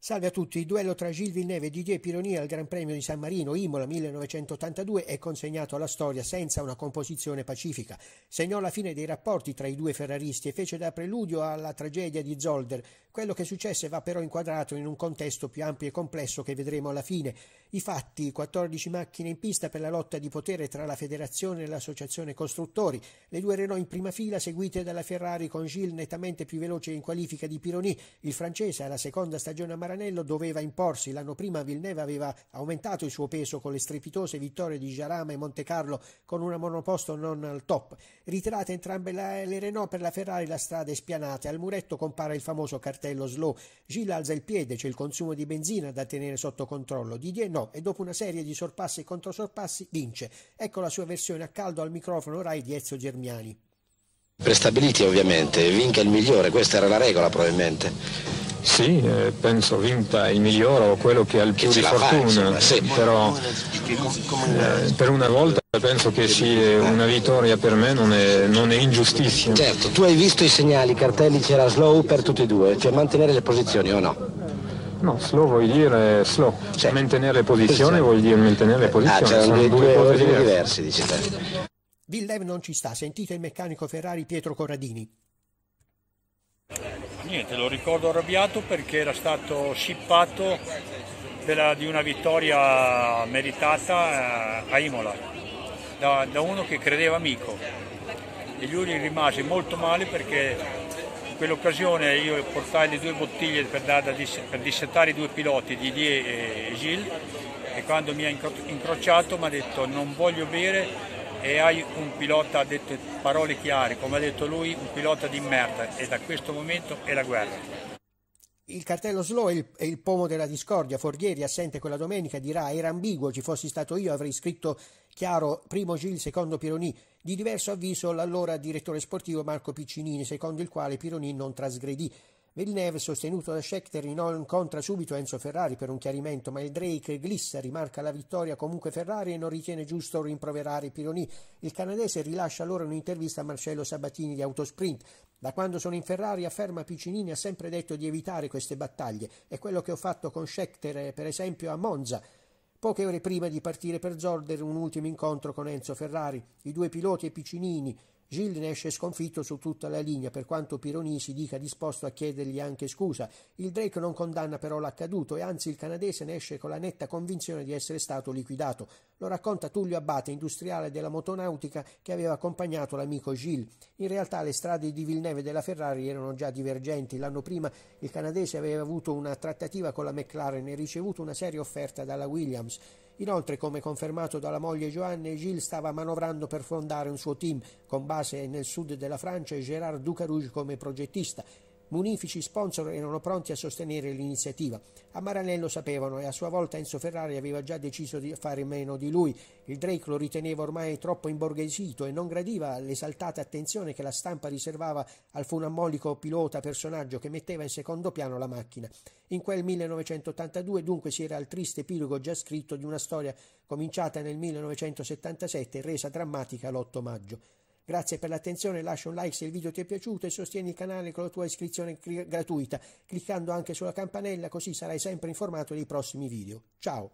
Salve a tutti, il duello tra Gilles Villeneuve e Didier Pironi al Gran Premio di San Marino Imola 1982 è consegnato alla storia senza una composizione pacifica. Segnò la fine dei rapporti tra i due ferraristi e fece da preludio alla tragedia di Zolder. Quello che successe va però inquadrato in un contesto più ampio e complesso che vedremo alla fine. I fatti, 14 macchine in pista per la lotta di potere tra la federazione e l'associazione costruttori, le due Renault in prima fila seguite dalla Ferrari con Gilles nettamente più veloce in qualifica di Pironi, il francese alla seconda stagione a Maranello doveva imporsi, l'anno prima Villeneuve aveva aumentato il suo peso con le strepitose vittorie di Jarama e Monte Carlo con una monoposto non al top, ritirate entrambe le Renault per la Ferrari la strada è spianata, al muretto compare il famoso cartello slow, Gilles alza il piede, c'è il consumo di benzina da tenere sotto controllo, Didier no Raw e dopo una serie di sorpassi e controsorpassi vince. Ecco la sua versione a caldo al microfono Rai di Ezio Germiani. Prestabiliti ovviamente, vinca il migliore, questa era la regola probabilmente. Sì, eh, penso vinta il migliore o quello che ha il più di fortuna, sì. però eh, per una volta penso che sì, eh, una vittoria per me non è, non è, ingiustissima. Certo, tu hai visto i segnali, i cartelli, c'era slow per tutti e due, cioè mantenere le posizioni o no? No, slow vuol dire slow. Cioè, mantenere posizione vuol dire mantenere ah, posizione. Ah, cioè, Sono due, due cose diverse, dici te. Villeneuve non ci sta, sentite il meccanico Ferrari Pietro Corradini. Niente, lo ricordo arrabbiato perché era stato scippato della, di una vittoria meritata eh, a Imola da, da uno che credeva amico e lui rimase molto male perché quell'occasione io portai le due bottiglie per, dare, per dissettare i due piloti, Didier e Gilles, e quando mi ha incrociato mi ha detto non voglio bere e hai un pilota, ha detto parole chiare, come ha detto lui, un pilota di merda e da questo momento è la guerra. Il cartello slow è il, è il, pomo della discordia. Forghieri, assente quella domenica, dirà: Era ambiguo, ci fossi stato io, avrei scritto chiaro primo Gil, secondo Pironi. Di diverso avviso l'allora direttore sportivo Marco Piccinini, secondo il quale Pironi non trasgredì. Villeneuve, sostenuto da Scheckter, incontra subito Enzo Ferrari per un chiarimento, ma il Drake glissa, rimarca la vittoria comunque Ferrari e non ritiene giusto rimproverare Pironi. Il canadese rilascia allora un'intervista a Marcello Sabatini di Autosprint. Da quando sono in Ferrari, afferma Piccinini, ha sempre detto di evitare queste battaglie. È quello che ho fatto con Scheckter, eh, per esempio, a Monza. Poche ore prima di partire per Zorder, un ultimo incontro con Enzo Ferrari. I due piloti e Piccinini Gilles ne esce sconfitto su tutta la linea, per quanto Pironi si dica disposto a chiedergli anche scusa. Il Drake non condanna però l'accaduto e anzi il canadese ne esce con la netta convinzione di essere stato liquidato. Lo racconta Tullio Abate, industriale della motonautica che aveva accompagnato l'amico Gilles. In realtà le strade di Villeneuve e della Ferrari erano già divergenti. L'anno prima il canadese aveva avuto una trattativa con la McLaren e ricevuto una seria offerta dalla Williams. Inoltre, come confermato dalla moglie Joanne, Gilles stava manovrando per fondare un suo team con base nel sud della Francia e Gérard Ducarouge come progettista Munifici sponsor erano pronti a sostenere l'iniziativa. A Maranello sapevano e a sua volta Enzo Ferrari aveva già deciso di fare meno di lui. Il Drake lo riteneva ormai troppo imborghesito e non gradiva l'esaltata attenzione che la stampa riservava al funammolico pilota personaggio che metteva in secondo piano la macchina. In quel 1982 dunque si era al triste epilogo già scritto di una storia cominciata nel 1977 e resa drammatica l'8 maggio. Grazie per l'attenzione, lascia un like se il video ti è piaciuto e sostieni il canale con la tua iscrizione gratuita, cliccando anche sulla campanella così sarai sempre informato dei prossimi video. Ciao!